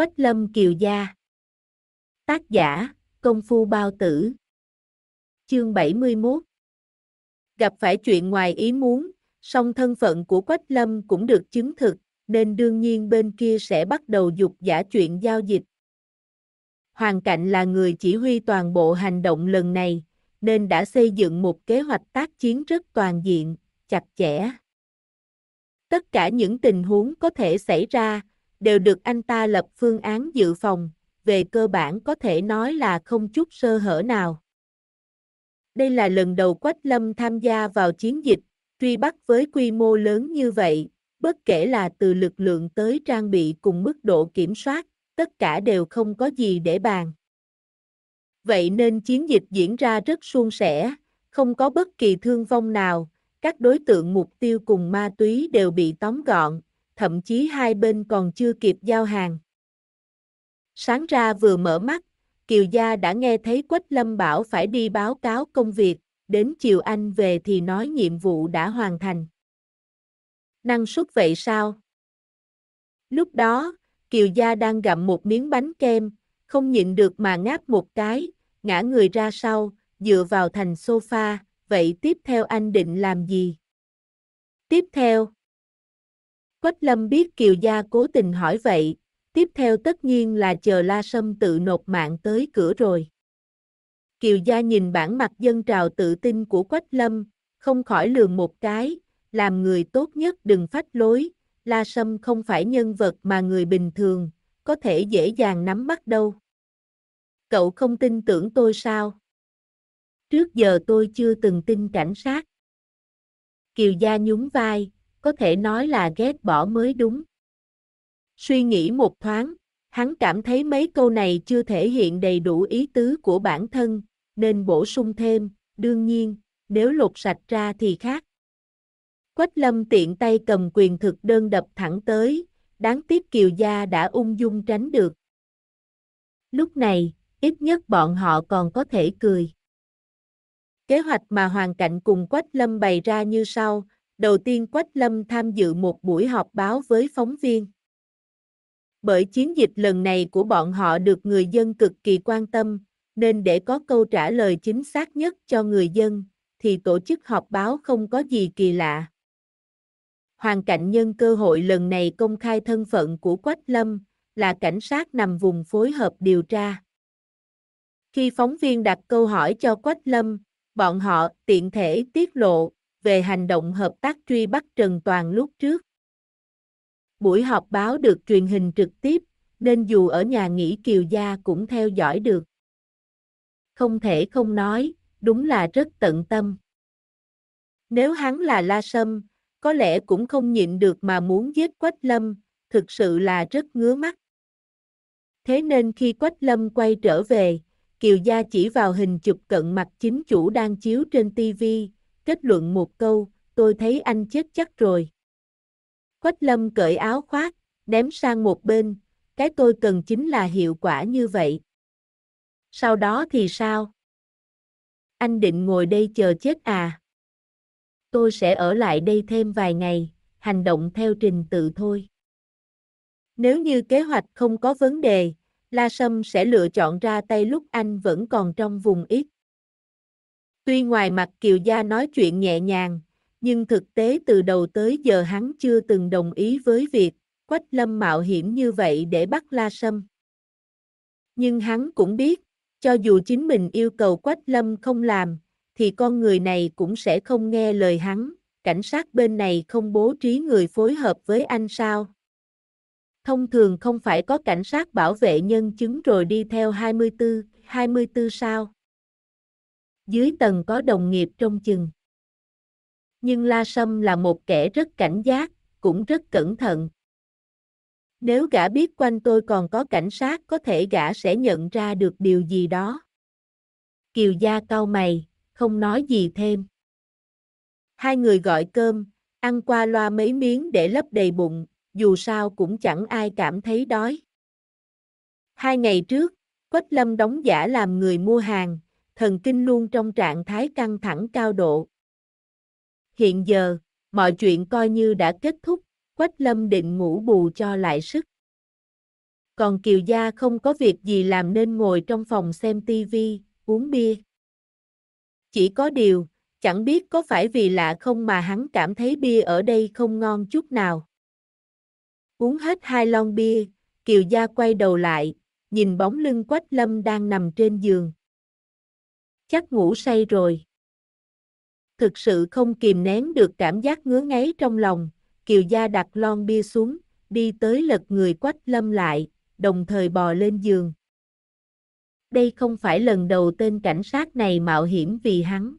Quách Lâm Kiều Gia Tác giả, Công Phu Bao Tử Chương 71 Gặp phải chuyện ngoài ý muốn, song thân phận của Quách Lâm cũng được chứng thực, nên đương nhiên bên kia sẽ bắt đầu dục giả chuyện giao dịch. Hoàng Cạnh là người chỉ huy toàn bộ hành động lần này, nên đã xây dựng một kế hoạch tác chiến rất toàn diện, chặt chẽ. Tất cả những tình huống có thể xảy ra, đều được anh ta lập phương án dự phòng, về cơ bản có thể nói là không chút sơ hở nào. Đây là lần đầu Quách Lâm tham gia vào chiến dịch, truy bắt với quy mô lớn như vậy, bất kể là từ lực lượng tới trang bị cùng mức độ kiểm soát, tất cả đều không có gì để bàn. Vậy nên chiến dịch diễn ra rất suôn sẻ, không có bất kỳ thương vong nào, các đối tượng mục tiêu cùng ma túy đều bị tóm gọn, thậm chí hai bên còn chưa kịp giao hàng. Sáng ra vừa mở mắt, Kiều Gia đã nghe thấy Quách Lâm bảo phải đi báo cáo công việc, đến chiều anh về thì nói nhiệm vụ đã hoàn thành. Năng suất vậy sao? Lúc đó, Kiều Gia đang gặm một miếng bánh kem, không nhịn được mà ngáp một cái, ngã người ra sau, dựa vào thành sofa, vậy tiếp theo anh định làm gì? Tiếp theo Quách Lâm biết Kiều Gia cố tình hỏi vậy, tiếp theo tất nhiên là chờ La Sâm tự nộp mạng tới cửa rồi. Kiều Gia nhìn bản mặt dân trào tự tin của Quách Lâm, không khỏi lường một cái, làm người tốt nhất đừng phách lối, La Sâm không phải nhân vật mà người bình thường, có thể dễ dàng nắm bắt đâu. Cậu không tin tưởng tôi sao? Trước giờ tôi chưa từng tin cảnh sát. Kiều Gia nhún vai, có thể nói là ghét bỏ mới đúng. Suy nghĩ một thoáng, hắn cảm thấy mấy câu này chưa thể hiện đầy đủ ý tứ của bản thân, nên bổ sung thêm, đương nhiên, nếu lột sạch ra thì khác. Quách lâm tiện tay cầm quyền thực đơn đập thẳng tới, đáng tiếc Kiều Gia đã ung dung tránh được. Lúc này, ít nhất bọn họ còn có thể cười. Kế hoạch mà Hoàng Cảnh cùng Quách Lâm bày ra như sau, đầu tiên Quách Lâm tham dự một buổi họp báo với phóng viên. Bởi chiến dịch lần này của bọn họ được người dân cực kỳ quan tâm, nên để có câu trả lời chính xác nhất cho người dân, thì tổ chức họp báo không có gì kỳ lạ. hoàn cảnh nhân cơ hội lần này công khai thân phận của Quách Lâm, là cảnh sát nằm vùng phối hợp điều tra. Khi phóng viên đặt câu hỏi cho Quách Lâm, bọn họ tiện thể tiết lộ về hành động hợp tác truy bắt Trần Toàn lúc trước. Buổi họp báo được truyền hình trực tiếp, nên dù ở nhà nghỉ Kiều Gia cũng theo dõi được. Không thể không nói, đúng là rất tận tâm. Nếu hắn là La Sâm, có lẽ cũng không nhịn được mà muốn giết Quách Lâm, thực sự là rất ngứa mắt. Thế nên khi Quách Lâm quay trở về, Kiều Gia chỉ vào hình chụp cận mặt chính chủ đang chiếu trên TV, kết luận một câu, tôi thấy anh chết chắc rồi. Quách lâm cởi áo khoác, ném sang một bên, cái tôi cần chính là hiệu quả như vậy. Sau đó thì sao? Anh định ngồi đây chờ chết à? Tôi sẽ ở lại đây thêm vài ngày, hành động theo trình tự thôi. Nếu như kế hoạch không có vấn đề, La Sâm sẽ lựa chọn ra tay lúc anh vẫn còn trong vùng ít. Tuy ngoài mặt Kiều Gia nói chuyện nhẹ nhàng, nhưng thực tế từ đầu tới giờ hắn chưa từng đồng ý với việc Quách Lâm mạo hiểm như vậy để bắt La Sâm. Nhưng hắn cũng biết, cho dù chính mình yêu cầu Quách Lâm không làm, thì con người này cũng sẽ không nghe lời hắn, cảnh sát bên này không bố trí người phối hợp với anh sao. Thông thường không phải có cảnh sát bảo vệ nhân chứng rồi đi theo 24, 24 sao dưới tầng có đồng nghiệp trông chừng. Nhưng La Sâm là một kẻ rất cảnh giác, cũng rất cẩn thận. Nếu gã biết quanh tôi còn có cảnh sát có thể gã sẽ nhận ra được điều gì đó. Kiều Gia cau mày, không nói gì thêm. Hai người gọi cơm, ăn qua loa mấy miếng để lấp đầy bụng, dù sao cũng chẳng ai cảm thấy đói. Hai ngày trước, Quách Lâm đóng giả làm người mua hàng, thần kinh luôn trong trạng thái căng thẳng cao độ. Hiện giờ, mọi chuyện coi như đã kết thúc, Quách Lâm định ngủ bù cho lại sức. Còn Kiều Gia không có việc gì làm nên ngồi trong phòng xem tivi, uống bia. Chỉ có điều, chẳng biết có phải vì lạ không mà hắn cảm thấy bia ở đây không ngon chút nào. Uống hết hai lon bia, Kiều Gia quay đầu lại, nhìn bóng lưng Quách Lâm đang nằm trên giường chắc ngủ say rồi. Thực sự không kìm nén được cảm giác ngứa ngáy trong lòng, Kiều Gia đặt lon bia xuống, đi tới lật người quách lâm lại, đồng thời bò lên giường. Đây không phải lần đầu tên cảnh sát này mạo hiểm vì hắn.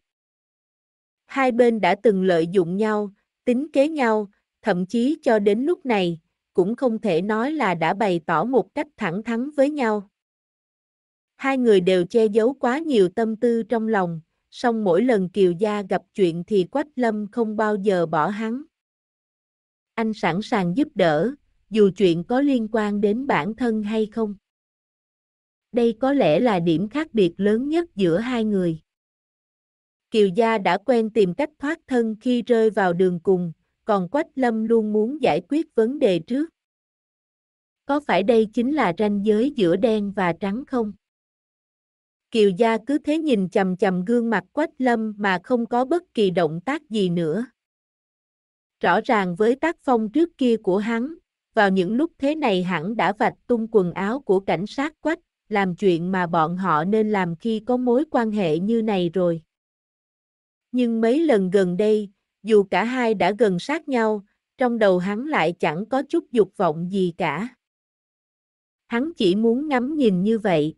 Hai bên đã từng lợi dụng nhau, tính kế nhau, thậm chí cho đến lúc này, cũng không thể nói là đã bày tỏ một cách thẳng thắn với nhau. Hai người đều che giấu quá nhiều tâm tư trong lòng, song mỗi lần Kiều Gia gặp chuyện thì Quách Lâm không bao giờ bỏ hắn. Anh sẵn sàng giúp đỡ, dù chuyện có liên quan đến bản thân hay không. Đây có lẽ là điểm khác biệt lớn nhất giữa hai người. Kiều Gia đã quen tìm cách thoát thân khi rơi vào đường cùng, còn Quách Lâm luôn muốn giải quyết vấn đề trước. Có phải đây chính là ranh giới giữa đen và trắng không? Kiều Gia cứ thế nhìn chầm chầm gương mặt Quách Lâm mà không có bất kỳ động tác gì nữa. Rõ ràng với tác phong trước kia của hắn, vào những lúc thế này hẳn đã vạch tung quần áo của cảnh sát Quách, làm chuyện mà bọn họ nên làm khi có mối quan hệ như này rồi. Nhưng mấy lần gần đây, dù cả hai đã gần sát nhau, trong đầu hắn lại chẳng có chút dục vọng gì cả. Hắn chỉ muốn ngắm nhìn như vậy,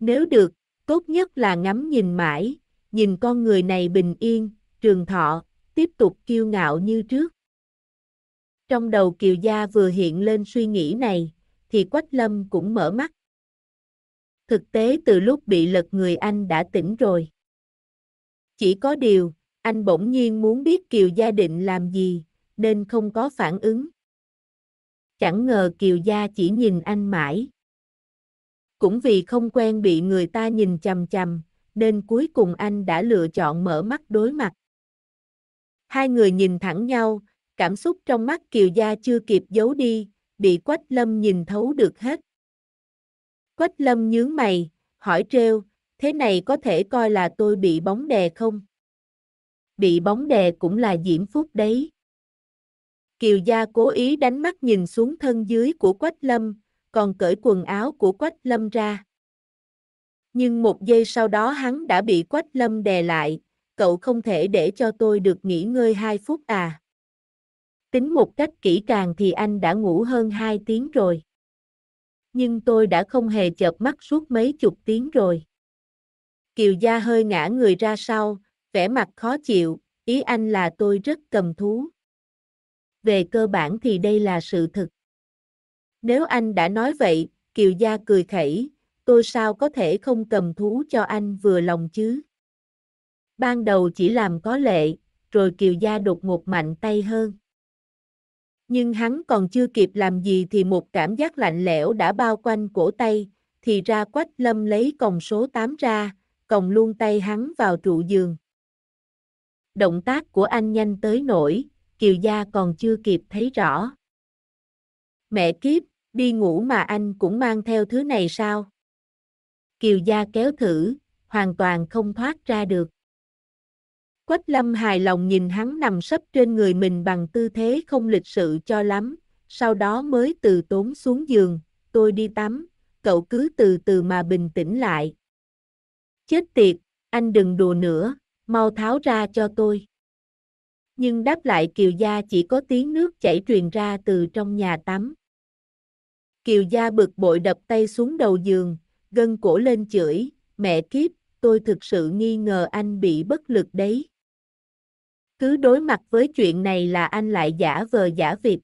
nếu được, tốt nhất là ngắm nhìn mãi, nhìn con người này bình yên, trường thọ, tiếp tục kiêu ngạo như trước. Trong đầu Kiều Gia vừa hiện lên suy nghĩ này, thì Quách Lâm cũng mở mắt. Thực tế từ lúc bị lật người anh đã tỉnh rồi. Chỉ có điều, anh bỗng nhiên muốn biết Kiều Gia định làm gì, nên không có phản ứng. Chẳng ngờ Kiều Gia chỉ nhìn anh mãi. Cũng vì không quen bị người ta nhìn chằm chằm, nên cuối cùng anh đã lựa chọn mở mắt đối mặt. Hai người nhìn thẳng nhau, cảm xúc trong mắt Kiều Gia chưa kịp giấu đi, bị Quách Lâm nhìn thấu được hết. Quách Lâm nhướng mày, hỏi trêu, thế này có thể coi là tôi bị bóng đè không? Bị bóng đè cũng là diễm phúc đấy. Kiều Gia cố ý đánh mắt nhìn xuống thân dưới của Quách Lâm, còn cởi quần áo của Quách Lâm ra. Nhưng một giây sau đó hắn đã bị Quách Lâm đè lại, cậu không thể để cho tôi được nghỉ ngơi hai phút à. Tính một cách kỹ càng thì anh đã ngủ hơn hai tiếng rồi. Nhưng tôi đã không hề chợp mắt suốt mấy chục tiếng rồi. Kiều Gia hơi ngã người ra sau, vẻ mặt khó chịu, ý anh là tôi rất cầm thú. Về cơ bản thì đây là sự thực. Nếu anh đã nói vậy, Kiều Gia cười khẩy, tôi sao có thể không cầm thú cho anh vừa lòng chứ? Ban đầu chỉ làm có lệ, rồi Kiều Gia đột ngột mạnh tay hơn. Nhưng hắn còn chưa kịp làm gì thì một cảm giác lạnh lẽo đã bao quanh cổ tay, thì ra quách lâm lấy còng số 8 ra, còng luôn tay hắn vào trụ giường. Động tác của anh nhanh tới nổi, Kiều Gia còn chưa kịp thấy rõ. Mẹ kiếp, đi ngủ mà anh cũng mang theo thứ này sao? Kiều gia kéo thử, hoàn toàn không thoát ra được. Quách lâm hài lòng nhìn hắn nằm sấp trên người mình bằng tư thế không lịch sự cho lắm, sau đó mới từ tốn xuống giường, tôi đi tắm, cậu cứ từ từ mà bình tĩnh lại. Chết tiệt, anh đừng đùa nữa, mau tháo ra cho tôi nhưng đáp lại Kiều Gia chỉ có tiếng nước chảy truyền ra từ trong nhà tắm. Kiều Gia bực bội đập tay xuống đầu giường, gân cổ lên chửi, mẹ kiếp, tôi thực sự nghi ngờ anh bị bất lực đấy. Cứ đối mặt với chuyện này là anh lại giả vờ giả vịt.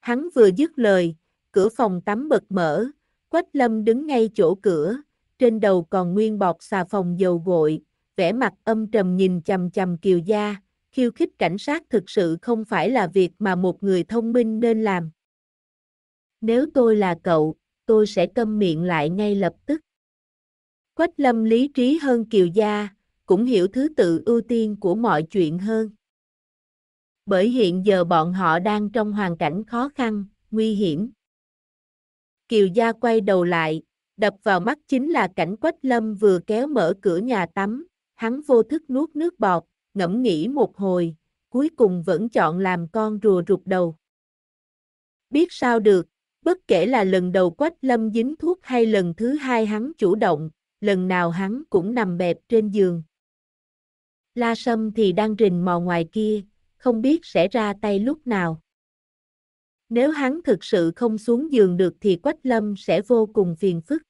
Hắn vừa dứt lời, cửa phòng tắm bật mở, Quách Lâm đứng ngay chỗ cửa, trên đầu còn nguyên bọt xà phòng dầu gội, vẻ mặt âm trầm nhìn chầm chầm Kiều Gia khiêu khích cảnh sát thực sự không phải là việc mà một người thông minh nên làm. Nếu tôi là cậu, tôi sẽ câm miệng lại ngay lập tức. Quách lâm lý trí hơn kiều gia, cũng hiểu thứ tự ưu tiên của mọi chuyện hơn. Bởi hiện giờ bọn họ đang trong hoàn cảnh khó khăn, nguy hiểm. Kiều gia quay đầu lại, đập vào mắt chính là cảnh Quách Lâm vừa kéo mở cửa nhà tắm, hắn vô thức nuốt nước bọt, ngẫm nghĩ một hồi, cuối cùng vẫn chọn làm con rùa rụt đầu. Biết sao được, bất kể là lần đầu Quách Lâm dính thuốc hay lần thứ hai hắn chủ động, lần nào hắn cũng nằm bẹp trên giường. La Sâm thì đang rình mò ngoài kia, không biết sẽ ra tay lúc nào. Nếu hắn thực sự không xuống giường được thì Quách Lâm sẽ vô cùng phiền phức.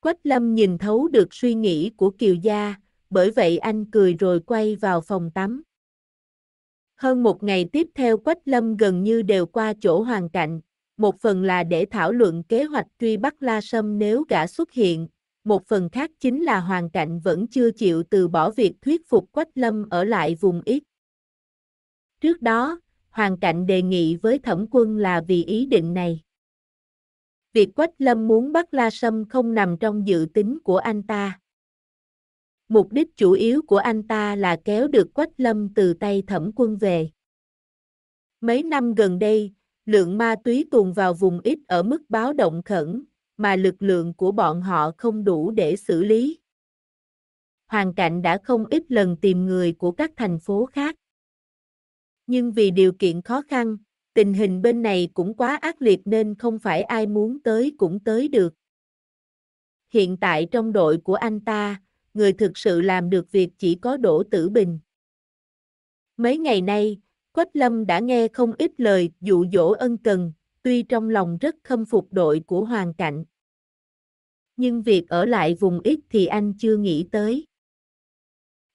Quách Lâm nhìn thấu được suy nghĩ của Kiều Gia, bởi vậy anh cười rồi quay vào phòng tắm. Hơn một ngày tiếp theo Quách Lâm gần như đều qua chỗ Hoàng Cạnh, một phần là để thảo luận kế hoạch truy bắt La Sâm nếu gã xuất hiện, một phần khác chính là Hoàng Cạnh vẫn chưa chịu từ bỏ việc thuyết phục Quách Lâm ở lại vùng ít. Trước đó, Hoàng Cạnh đề nghị với thẩm quân là vì ý định này. Việc Quách Lâm muốn bắt La Sâm không nằm trong dự tính của anh ta mục đích chủ yếu của anh ta là kéo được Quách Lâm từ tay thẩm quân về. Mấy năm gần đây, lượng ma túy tuồn vào vùng ít ở mức báo động khẩn, mà lực lượng của bọn họ không đủ để xử lý. Hoàng Cảnh đã không ít lần tìm người của các thành phố khác. Nhưng vì điều kiện khó khăn, tình hình bên này cũng quá ác liệt nên không phải ai muốn tới cũng tới được. Hiện tại trong đội của anh ta, người thực sự làm được việc chỉ có Đỗ Tử Bình. Mấy ngày nay, Quách Lâm đã nghe không ít lời dụ dỗ ân cần, tuy trong lòng rất khâm phục đội của Hoàng cảnh Nhưng việc ở lại vùng ít thì anh chưa nghĩ tới.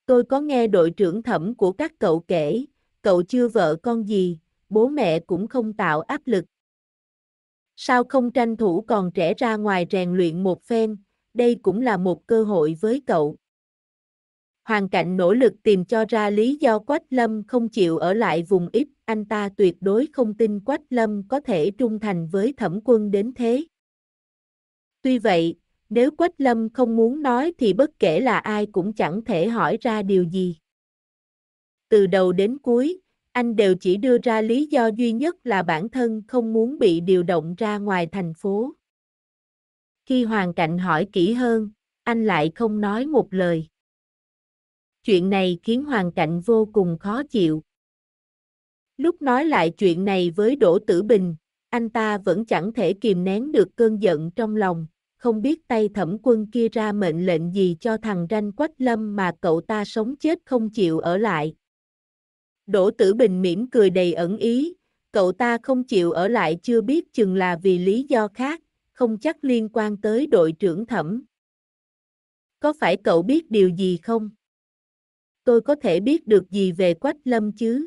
Tôi có nghe đội trưởng thẩm của các cậu kể, cậu chưa vợ con gì, bố mẹ cũng không tạo áp lực. Sao không tranh thủ còn trẻ ra ngoài rèn luyện một phen, đây cũng là một cơ hội với cậu. Hoàng Cảnh nỗ lực tìm cho ra lý do Quách Lâm không chịu ở lại vùng ít, anh ta tuyệt đối không tin Quách Lâm có thể trung thành với thẩm quân đến thế. Tuy vậy, nếu Quách Lâm không muốn nói thì bất kể là ai cũng chẳng thể hỏi ra điều gì. Từ đầu đến cuối, anh đều chỉ đưa ra lý do duy nhất là bản thân không muốn bị điều động ra ngoài thành phố. Khi Hoàng Cảnh hỏi kỹ hơn, anh lại không nói một lời. Chuyện này khiến Hoàng Cảnh vô cùng khó chịu. Lúc nói lại chuyện này với Đỗ Tử Bình, anh ta vẫn chẳng thể kìm nén được cơn giận trong lòng, không biết tay thẩm quân kia ra mệnh lệnh gì cho thằng ranh quách lâm mà cậu ta sống chết không chịu ở lại. Đỗ Tử Bình mỉm cười đầy ẩn ý, cậu ta không chịu ở lại chưa biết chừng là vì lý do khác, không chắc liên quan tới đội trưởng thẩm. Có phải cậu biết điều gì không? Tôi có thể biết được gì về Quách Lâm chứ?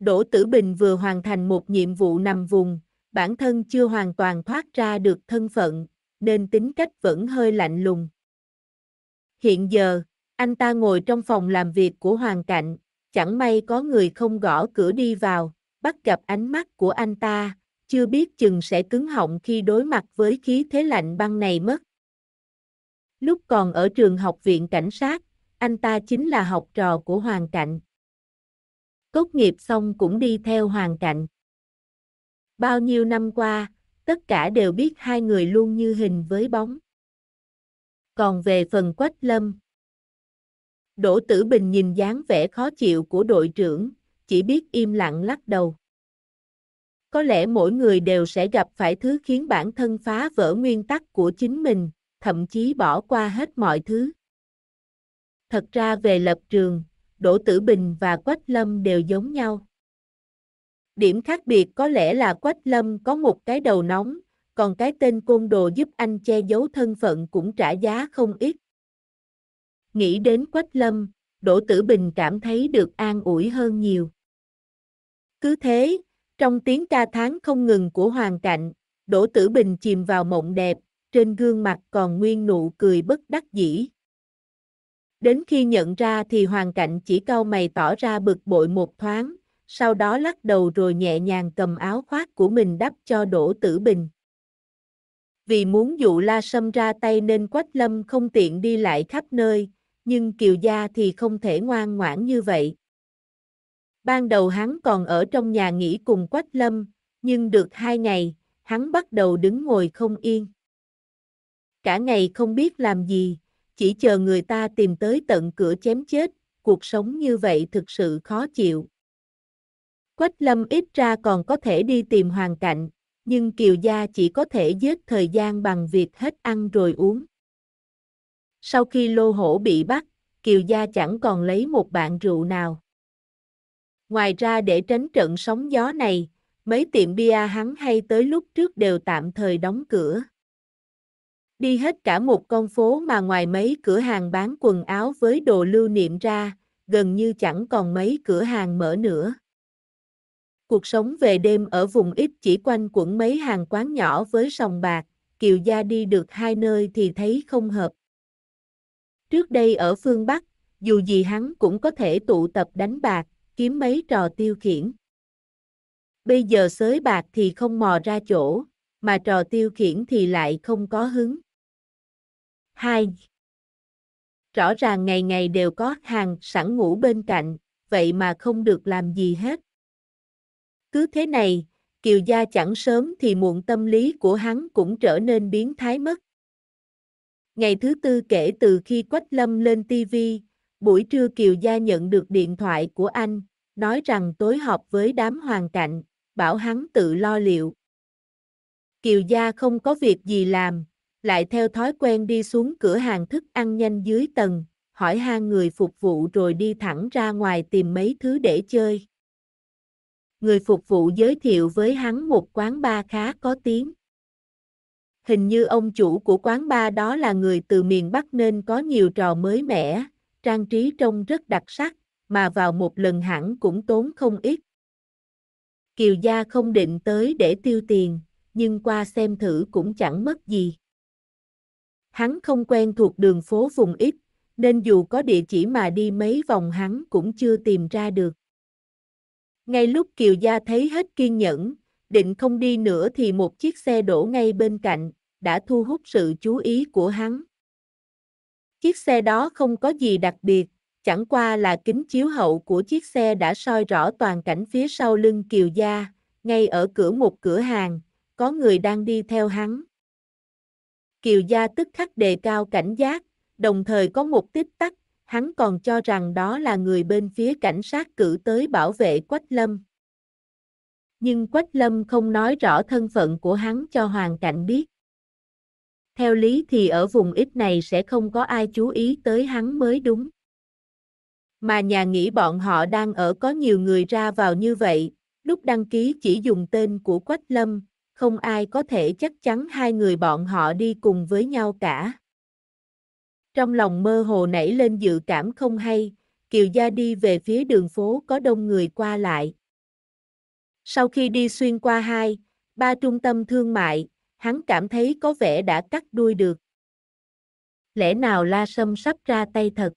Đỗ Tử Bình vừa hoàn thành một nhiệm vụ nằm vùng, bản thân chưa hoàn toàn thoát ra được thân phận, nên tính cách vẫn hơi lạnh lùng. Hiện giờ, anh ta ngồi trong phòng làm việc của Hoàng Cảnh, chẳng may có người không gõ cửa đi vào, bắt gặp ánh mắt của anh ta, chưa biết chừng sẽ cứng họng khi đối mặt với khí thế lạnh băng này mất. Lúc còn ở trường học viện cảnh sát, anh ta chính là học trò của Hoàng Cạnh. Tốt nghiệp xong cũng đi theo Hoàng Cạnh. Bao nhiêu năm qua, tất cả đều biết hai người luôn như hình với bóng. Còn về phần Quách Lâm, Đỗ Tử Bình nhìn dáng vẻ khó chịu của đội trưởng, chỉ biết im lặng lắc đầu. Có lẽ mỗi người đều sẽ gặp phải thứ khiến bản thân phá vỡ nguyên tắc của chính mình, thậm chí bỏ qua hết mọi thứ. Thật ra về lập trường, Đỗ Tử Bình và Quách Lâm đều giống nhau. Điểm khác biệt có lẽ là Quách Lâm có một cái đầu nóng, còn cái tên côn đồ giúp anh che giấu thân phận cũng trả giá không ít. Nghĩ đến Quách Lâm, Đỗ Tử Bình cảm thấy được an ủi hơn nhiều. Cứ thế, trong tiếng ca tháng không ngừng của Hoàng Cạnh, Đỗ Tử Bình chìm vào mộng đẹp, trên gương mặt còn nguyên nụ cười bất đắc dĩ. Đến khi nhận ra thì Hoàng Cạnh chỉ cau mày tỏ ra bực bội một thoáng, sau đó lắc đầu rồi nhẹ nhàng cầm áo khoác của mình đắp cho Đỗ Tử Bình. Vì muốn dụ La Sâm ra tay nên Quách Lâm không tiện đi lại khắp nơi, nhưng Kiều Gia thì không thể ngoan ngoãn như vậy, Ban đầu hắn còn ở trong nhà nghỉ cùng Quách Lâm, nhưng được hai ngày, hắn bắt đầu đứng ngồi không yên. Cả ngày không biết làm gì, chỉ chờ người ta tìm tới tận cửa chém chết, cuộc sống như vậy thực sự khó chịu. Quách Lâm ít ra còn có thể đi tìm hoàn cảnh, nhưng Kiều Gia chỉ có thể giết thời gian bằng việc hết ăn rồi uống. Sau khi lô hổ bị bắt, Kiều Gia chẳng còn lấy một bạn rượu nào. Ngoài ra để tránh trận sóng gió này, mấy tiệm bia hắn hay tới lúc trước đều tạm thời đóng cửa. Đi hết cả một con phố mà ngoài mấy cửa hàng bán quần áo với đồ lưu niệm ra, gần như chẳng còn mấy cửa hàng mở nữa. Cuộc sống về đêm ở vùng ít chỉ quanh quẩn mấy hàng quán nhỏ với sòng bạc, Kiều Gia đi được hai nơi thì thấy không hợp. Trước đây ở phương Bắc, dù gì hắn cũng có thể tụ tập đánh bạc, kiếm mấy trò tiêu khiển. Bây giờ sới bạc thì không mò ra chỗ, mà trò tiêu khiển thì lại không có hứng. 2. Rõ ràng ngày ngày đều có hàng sẵn ngủ bên cạnh, vậy mà không được làm gì hết. Cứ thế này, Kiều Gia chẳng sớm thì muộn tâm lý của hắn cũng trở nên biến thái mất. Ngày thứ tư kể từ khi Quách Lâm lên TV, buổi trưa Kiều Gia nhận được điện thoại của anh, nói rằng tối họp với đám hoàng cạnh, bảo hắn tự lo liệu. Kiều gia không có việc gì làm, lại theo thói quen đi xuống cửa hàng thức ăn nhanh dưới tầng, hỏi han người phục vụ rồi đi thẳng ra ngoài tìm mấy thứ để chơi. Người phục vụ giới thiệu với hắn một quán bar khá có tiếng. Hình như ông chủ của quán bar đó là người từ miền Bắc nên có nhiều trò mới mẻ, trang trí trông rất đặc sắc mà vào một lần hẳn cũng tốn không ít. Kiều gia không định tới để tiêu tiền, nhưng qua xem thử cũng chẳng mất gì. Hắn không quen thuộc đường phố vùng ít, nên dù có địa chỉ mà đi mấy vòng hắn cũng chưa tìm ra được. Ngay lúc Kiều Gia thấy hết kiên nhẫn, định không đi nữa thì một chiếc xe đổ ngay bên cạnh, đã thu hút sự chú ý của hắn. Chiếc xe đó không có gì đặc biệt, Chẳng qua là kính chiếu hậu của chiếc xe đã soi rõ toàn cảnh phía sau lưng Kiều Gia, ngay ở cửa một cửa hàng, có người đang đi theo hắn. Kiều Gia tức khắc đề cao cảnh giác, đồng thời có một tích tắc, hắn còn cho rằng đó là người bên phía cảnh sát cử tới bảo vệ Quách Lâm. Nhưng Quách Lâm không nói rõ thân phận của hắn cho Hoàng Cảnh biết. Theo lý thì ở vùng ít này sẽ không có ai chú ý tới hắn mới đúng mà nhà nghỉ bọn họ đang ở có nhiều người ra vào như vậy, lúc đăng ký chỉ dùng tên của Quách Lâm, không ai có thể chắc chắn hai người bọn họ đi cùng với nhau cả. Trong lòng mơ hồ nảy lên dự cảm không hay, Kiều Gia đi về phía đường phố có đông người qua lại. Sau khi đi xuyên qua hai, ba trung tâm thương mại, hắn cảm thấy có vẻ đã cắt đuôi được. Lẽ nào La Sâm sắp ra tay thật?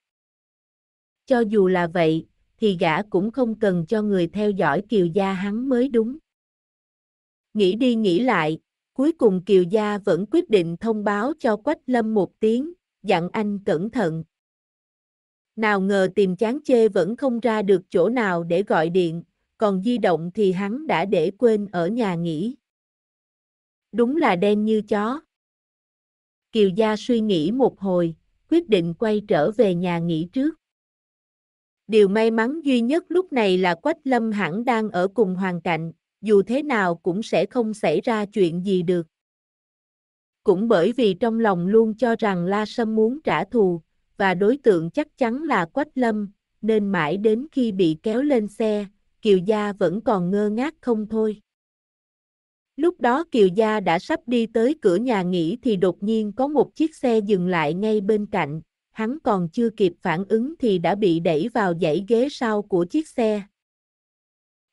Cho dù là vậy, thì gã cũng không cần cho người theo dõi Kiều Gia hắn mới đúng. Nghĩ đi nghĩ lại, cuối cùng Kiều Gia vẫn quyết định thông báo cho Quách Lâm một tiếng, dặn anh cẩn thận. Nào ngờ tìm chán chê vẫn không ra được chỗ nào để gọi điện, còn di động thì hắn đã để quên ở nhà nghỉ. Đúng là đen như chó. Kiều Gia suy nghĩ một hồi, quyết định quay trở về nhà nghỉ trước. Điều may mắn duy nhất lúc này là Quách Lâm hẳn đang ở cùng hoàn cảnh, dù thế nào cũng sẽ không xảy ra chuyện gì được. Cũng bởi vì trong lòng luôn cho rằng La Sâm muốn trả thù, và đối tượng chắc chắn là Quách Lâm, nên mãi đến khi bị kéo lên xe, Kiều Gia vẫn còn ngơ ngác không thôi. Lúc đó Kiều Gia đã sắp đi tới cửa nhà nghỉ thì đột nhiên có một chiếc xe dừng lại ngay bên cạnh, hắn còn chưa kịp phản ứng thì đã bị đẩy vào dãy ghế sau của chiếc xe.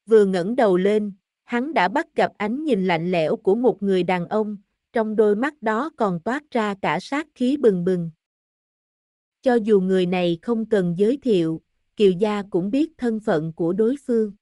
Vừa ngẩng đầu lên, hắn đã bắt gặp ánh nhìn lạnh lẽo của một người đàn ông, trong đôi mắt đó còn toát ra cả sát khí bừng bừng. Cho dù người này không cần giới thiệu, Kiều Gia cũng biết thân phận của đối phương.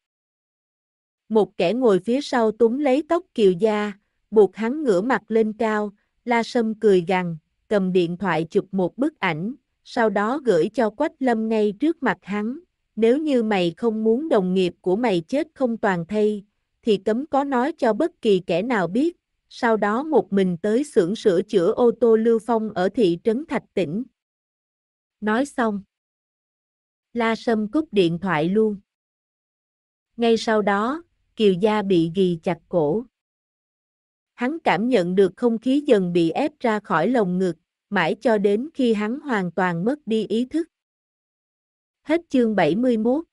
Một kẻ ngồi phía sau túm lấy tóc Kiều Gia, buộc hắn ngửa mặt lên cao, La Sâm cười gằn, cầm điện thoại chụp một bức ảnh, sau đó gửi cho Quách Lâm ngay trước mặt hắn, nếu như mày không muốn đồng nghiệp của mày chết không toàn thây, thì cấm có nói cho bất kỳ kẻ nào biết, sau đó một mình tới xưởng sửa chữa ô tô Lưu Phong ở thị trấn Thạch Tỉnh. Nói xong, La Sâm cúp điện thoại luôn. Ngay sau đó, Kiều Gia bị ghi chặt cổ. Hắn cảm nhận được không khí dần bị ép ra khỏi lồng ngực, mãi cho đến khi hắn hoàn toàn mất đi ý thức. Hết chương 71